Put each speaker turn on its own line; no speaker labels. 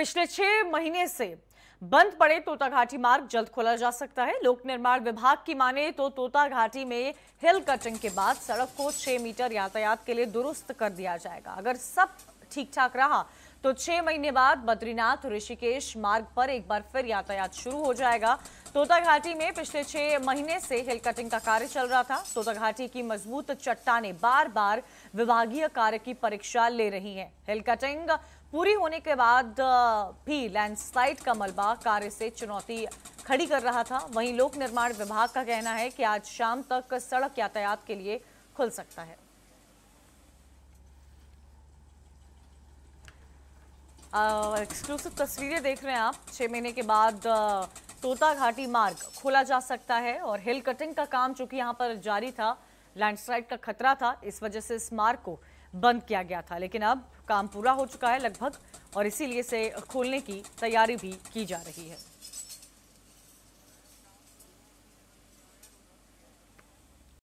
पिछले छह महीने से बंद पड़े तोता घाटी मार्ग जल्द खोला जा सकता है लोक निर्माण विभाग की माने तो तोता घाटी में हिल कटिंग के बाद सड़क को छह मीटर यातायात के लिए दुरुस्त कर दिया जाएगा अगर सब ठीक ठाक रहा तो छह महीने बाद बद्रीनाथ ऋषिकेश मार्ग पर एक बार फिर यातायात शुरू हो जाएगा तोता घाटी में पिछले छह महीने से हिल कटिंग का कार्य चल रहा था तोता घाटी की मजबूत चट्टाने बार बार विभागीय कार्य की परीक्षा ले रही हैं हिल कटिंग पूरी होने के बाद भी लैंडस्लाइड का मलबा कार्य से चुनौती खड़ी कर रहा था वहीं लोक निर्माण विभाग का कहना है कि आज शाम तक सड़क यातायात के लिए खुल सकता है एक्सक्लूसिव तस्वीरें देख रहे हैं आप छः महीने के बाद तोता घाटी मार्ग खोला जा सकता है और हिल कटिंग का काम चूंकि यहाँ पर जारी था लैंडस्लाइड का खतरा था इस वजह से इस मार्ग को बंद किया गया था लेकिन अब काम पूरा हो चुका है लगभग और इसीलिए से खोलने की तैयारी भी की जा रही है